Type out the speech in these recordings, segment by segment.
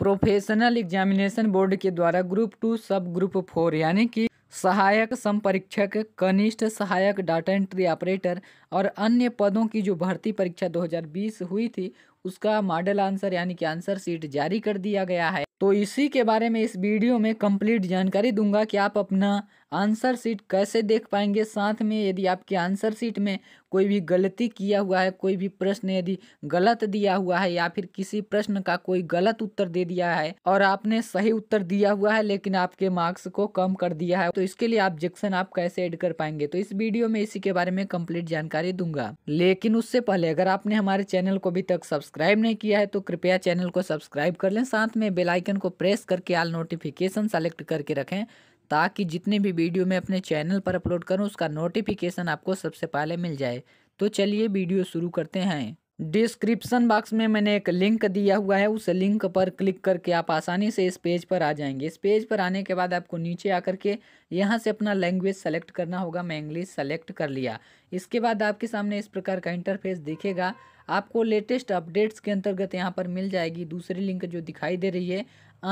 professional examination board के द्वारा group two subgroup four यानी कि सहायक संपरीक्षक कनिष्ठ सहायक डाटा एंट्री ऑपरेटर और अन्य पदों की जो भर्ती परीक्षा 2020 हुई थी उसका मॉडल आंसर यानी कि आंसर सीट जारी कर दिया गया है तो इसी के बारे में इस वीडियो में कंप्लीट जानकारी दूंगा कि आप अपना आंसर शीट कैसे देख पाएंगे साथ में यदि आपके आंसर शीट में कोई भी गलती किया हुआ है कोई भी प्रश्न यदि गलत दिया हुआ है या फिर किसी प्रश्न का कोई गलत उत्तर दे दिया है और आपने सही उत्तर दिया हुआ है लेकिन आपके मार्क्स को कम कर दिया है तो इसके लिए ऑब्जेक्शन आप कैसे एड कर पाएंगे तो इस वीडियो में इसी के बारे में कम्प्लीट जानकारी दूंगा लेकिन उससे पहले अगर आपने हमारे चैनल को अभी तक सब्सक्राइब नहीं किया है तो कृपया चैनल को सब्सक्राइब कर लें साथ में बेलाइकन आइकन को प्रेस करके आल नोटिफिकेशन सेलेक्ट करके रखें ताकि जितने भी वीडियो मैं अपने चैनल पर अपलोड करूं उसका नोटिफिकेशन आपको सबसे पहले मिल जाए तो चलिए वीडियो शुरू करते हैं डिस्क्रिप्सन बॉक्स में मैंने एक लिंक दिया हुआ है उस लिंक पर क्लिक करके आप आसानी से इस पेज पर आ जाएंगे इस पेज पर आने के बाद आपको नीचे आकर के यहाँ से अपना लैंग्वेज सेलेक्ट करना होगा मैं इंग्लिश सेलेक्ट कर लिया इसके बाद आपके सामने इस प्रकार का इंटरफेस दिखेगा आपको लेटेस्ट अपडेट्स के अंतर्गत यहाँ पर मिल जाएगी दूसरी लिंक जो दिखाई दे रही है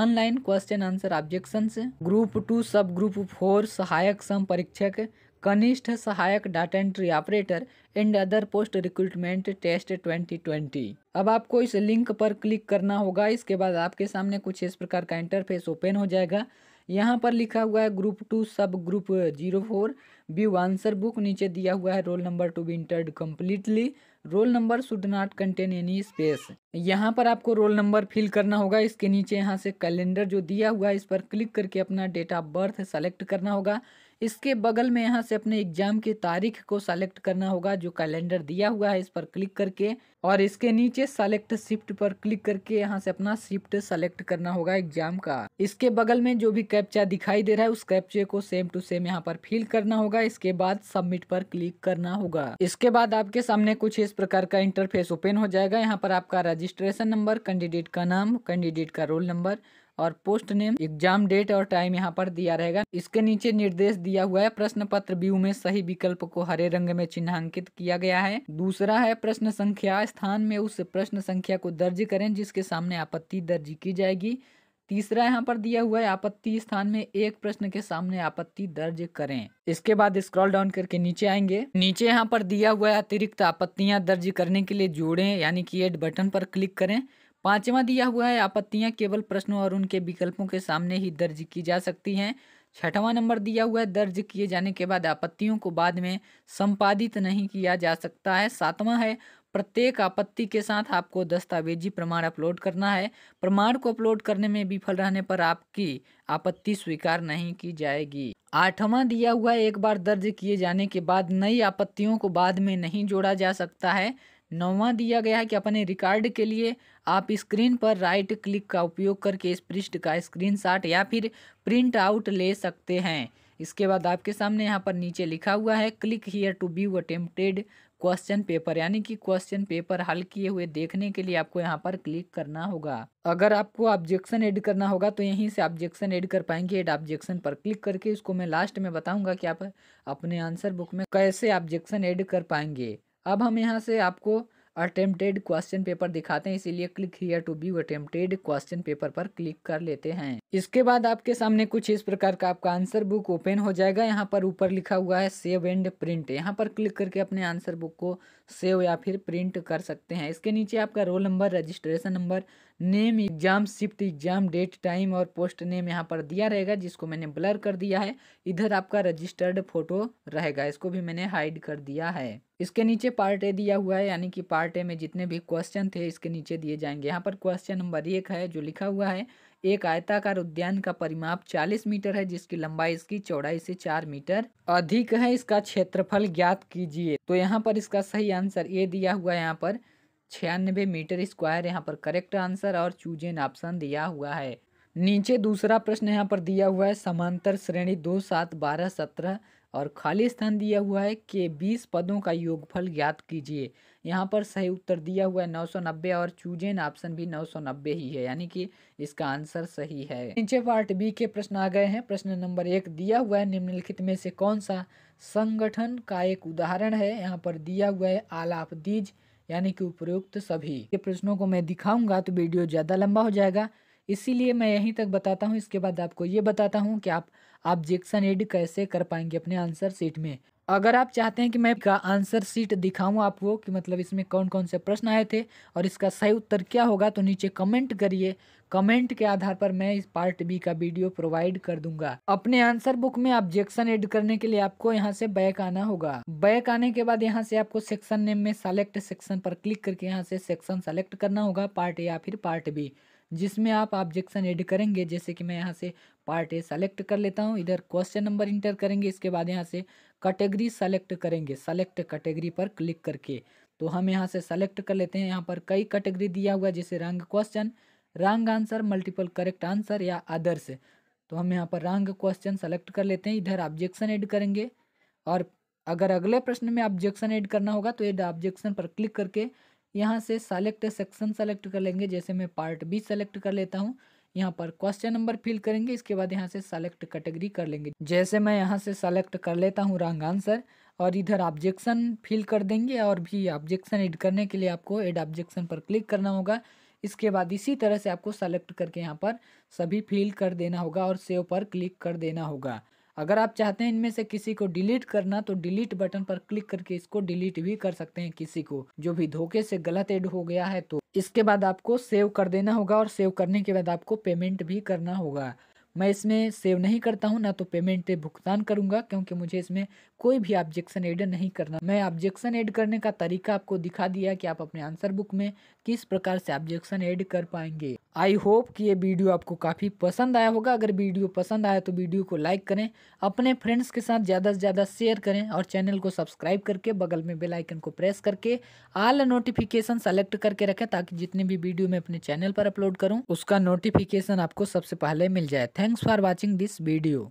online question answer objection group two subgroup four सहायक सम परीक्षक कनिष्ठ सहायक data entry operator and other post recruitment test 2020 अब आपको इस लिंक पर क्लिक करना होगा इसके बाद आपके सामने कुछ इस प्रकार का इंटरफेस ओपन हो जाएगा यहाँ पर लिखा हुआ है group two subgroup zero four view answer book नीचे दिया हुआ है roll number to be entered completely roll number should not contain any space यहाँ पर आपको रोल नंबर फिल करना होगा इसके नीचे यहाँ से कैलेंडर जो दिया हुआ है इस पर क्लिक करके अपना डेट ऑफ बर्थ सेलेक्ट करना होगा इसके बगल में यहाँ से अपने एग्जाम की तारीख को सेलेक्ट करना होगा जो कैलेंडर दिया हुआ है इस पर क्लिक करके और इसके नीचे सेलेक्ट शिफ्ट पर क्लिक करके यहाँ से अपना शिफ्ट सेलेक्ट करना होगा एग्जाम का इसके बगल में जो भी कैप्चा दिखाई दे रहा है उस कैप्चे को सेम टू सेम यहाँ पर फिल करना होगा इसके बाद सबमिट पर क्लिक करना होगा इसके बाद आपके सामने कुछ इस प्रकार का इंटरफेस ओपन हो जाएगा यहाँ पर आपका रजिस्ट्रेशन नंबर कैंडिडेट का नाम कैंडिडेट का रोल नंबर और पोस्ट नेम एग्जाम डेट और टाइम यहाँ पर दिया रहेगा इसके नीचे निर्देश दिया हुआ है प्रश्न पत्र व्यू में सही विकल्प को हरे रंग में चिन्हांकित किया गया है दूसरा है प्रश्न संख्या स्थान में उस प्रश्न संख्या को दर्ज करें जिसके सामने आपत्ति दर्ज की जाएगी तीसरा यहाँ पर दिया हुआ है आपत्ति स्थान में एक प्रश्न के सामने आपत्ति दर्ज करें इसके बाद स्क्रॉल डाउन करके नीचे आएंगे नीचे यहाँ पर दिया हुआ है अतिरिक्त आपत्तियां दर्ज करने के लिए जोड़ें यानी कि एड बटन पर क्लिक करें पांचवा दिया हुआ है आपत्तियां केवल प्रश्नों और उनके विकल्पों के सामने ही दर्ज की जा सकती हैं छठवां नंबर दिया हुआ है दर्ज किए जाने के बाद आपत्तियों को बाद में संपादित नहीं किया जा सकता है सातवां है प्रत्येक आपत्ति के साथ आपको दस्तावेजी प्रमाण अपलोड करना है प्रमाण को अपलोड करने में विफल रहने पर आपकी आपत्ति स्वीकार नहीं की जाएगी आठवां दिया हुआ एक बार दर्ज किए जाने के बाद नई आपत्तियों को बाद में नहीं जोड़ा जा सकता है नौवा दिया गया है कि अपने रिकॉर्ड के लिए आप स्क्रीन पर राइट क्लिक का उपयोग करके इस पृष्ठ का स्क्रीनशॉट या फिर प्रिंट आउट ले सकते हैं इसके बाद आपके सामने यहाँ पर नीचे लिखा हुआ है click here to be attempted question paper यानी कि क्वेश्चन पेपर हल किए हुए देखने के लिए आपको यहाँ पर क्लिक करना होगा अगर आपको ऑब्जेक्शन ऐड करना होगा तो यहीं से ऑब्जेक्शन ऐड कर पाएंगे एड ऑब्जेक्शन पर क्लिक करके इसको मैं लास्ट में बताऊंगा कि आप अपने आंसर बुक में कैसे ऑब्जेक्शन ऐड कर पाएंगे अब हम यहाँ से आपको अटेम्प्टेड क्वेश्चन पेपर दिखाते हैं इसीलिए click here to be attempted question paper पर क्लिक कर लेते हैं इसके बाद आपके सामने कुछ इस प्रकार का आपका आंसर बुक ओपन हो जाएगा यहाँ पर ऊपर लिखा हुआ है सेव एंड प्रिंट यहाँ पर क्लिक करके अपने आंसर बुक को सेव या फिर प्रिंट कर सकते हैं इसके नीचे आपका roll number registration number name exam shift exam date time और पोस्ट नेम यहाँ पर दिया रहेगा जिसको मैंने ब्लर कर दिया है इधर आपका रजिस्टर्ड फोटो रहेगा इसको भी मैंने हाइड कर दिया है इसके नीचे पार्ट ए दिया हुआ है यानी कि पार्ट ए में जितने भी क्वेश्चन थे इसके नीचे दिए जाएंगे यहाँ पर क्वेश्चन नंबर एक है जो लिखा हुआ है एक आयताकार उद्यान का परिमाप 40 मीटर है जिसकी लंबाई इसकी चौड़ाई से 4 मीटर अधिक है इसका क्षेत्रफल ज्ञात कीजिए तो यहाँ पर इसका सही आंसर ए दिया हुआ है यहाँ पर छियानबे मीटर स्क्वायर यहाँ पर करेक्ट आंसर और चूजेन ऑप्शन दिया हुआ है नीचे दूसरा प्रश्न यहाँ पर दिया हुआ है समांतर श्रेणी दो सात बारह सत्रह और खाली स्थान दिया हुआ है कि बीस पदों का योगफल ज्ञात कीजिए यहाँ पर सही उत्तर दिया हुआ है नौ सौ नब्बे और चूजेन ऑप्शन भी नौ सौ नब्बे ही है यानी कि इसका आंसर सही है नीचे पार्ट बी के प्रश्न आ गए हैं प्रश्न नंबर एक दिया हुआ है निम्नलिखित में से कौन सा संगठन का एक उदाहरण है यहाँ पर दिया हुआ है आलाप दीज यानी कि उपयुक्त सभी ये प्रश्नों को मैं दिखाऊंगा तो वीडियो ज़्यादा लंबा हो जाएगा इसीलिए मैं यहीं तक बताता हूँ इसके बाद आपको ये बताता हूँ कि आप ऑब्जेक्शन एड कैसे कर पाएंगे अपने आंसर सीट में अगर आप चाहते हैं कि मैं का आंसर सीट दिखाऊं आपको कि मतलब इसमें कौन कौन से प्रश्न आए थे और इसका सही उत्तर क्या होगा तो नीचे कमेंट करिए कमेंट के आधार पर मैं इस पार्ट बी का वीडियो प्रोवाइड कर दूंगा अपने आंसर बुक में ऑब्जेक्शन एड करने के लिए आपको यहाँ से बैक आना होगा बैक आने के बाद यहाँ से आपको सेक्शन नेम में सेलेक्ट सेक्शन पर क्लिक करके यहाँ से सेक्शन सेलेक्ट करना होगा पार्ट ए या फिर पार्ट बी जिसमें आप ऑब्जेक्शन ऐड करेंगे जैसे कि मैं यहाँ से पार्ट ए सेलेक्ट कर लेता हूँ इधर क्वेश्चन नंबर इंटर करेंगे इसके बाद यहाँ से कैटेगरी सेलेक्ट करेंगे सेलेक्ट कैटेगरी पर क्लिक करके तो हम यहाँ से सेलेक्ट कर लेते हैं यहाँ पर कई कैटेगरी दिया हुआ जैसे wrong question wrong answer multiple correct answer या अदर्स तो हम यहाँ पर रंग क्वेश्चन सेलेक्ट कर लेते हैं इधर ऑब्जेक्शन ऐड करेंगे और अगर अगले प्रश्न में ऑब्जेक्शन ऐड करना होगा तो एड ऑब्जेक्शन पर क्लिक करके यहाँ से सेलेक्ट सेक्शन सेलेक्ट कर लेंगे जैसे मैं पार्ट बी सेलेक्ट कर लेता हूँ यहाँ पर क्वेश्चन नंबर फिल करेंगे इसके बाद यहाँ से सेलेक्ट कैटेगरी कर लेंगे जैसे मैं यहाँ से सेलेक्ट कर लेता हूँ रॉन्ग आंसर और इधर ऑब्जेक्शन फिल कर देंगे और भी ऑब्जेक्शन एड करने के लिए आपको एड ऑब्जेक्शन पर क्लिक करना होगा इसके बाद इसी तरह से आपको सेलेक्ट करके यहाँ पर सभी फिल कर देना होगा और सेव पर क्लिक कर देना होगा अगर आप चाहते हैं इनमें से किसी को डिलीट करना तो डिलीट बटन पर क्लिक करके इसको डिलीट भी कर सकते हैं किसी को जो भी धोखे से गलत एड हो गया है तो इसके बाद आपको सेव कर देना होगा और सेव करने के बाद आपको पेमेंट भी करना होगा मैं इसमें सेव नहीं करता हूँ ना तो पेमेंट पे भुगतान करूंगा क्योंकि मुझे इसमें कोई भी ऑब्जेक्शन एड नहीं करना मैं ऑब्जेक्शन एड करने का तरीका आपको दिखा दिया कि आप अपने आंसर बुक में किस प्रकार से ऑब्जेक्शन एड कर पाएंगे आई होप कि ये वीडियो आपको काफ़ी पसंद आया होगा अगर वीडियो पसंद आया तो वीडियो को लाइक करें अपने फ्रेंड्स के साथ ज़्यादा से ज़्यादा शेयर करें और चैनल को सब्सक्राइब करके बगल में बेल आइकन को प्रेस करके आल नोटिफिकेशन सेलेक्ट करके रखें ताकि जितने भी वीडियो मैं अपने चैनल पर अपलोड करूँ उसका नोटिफिकेशन आपको सबसे पहले मिल जाए thanks for watching this video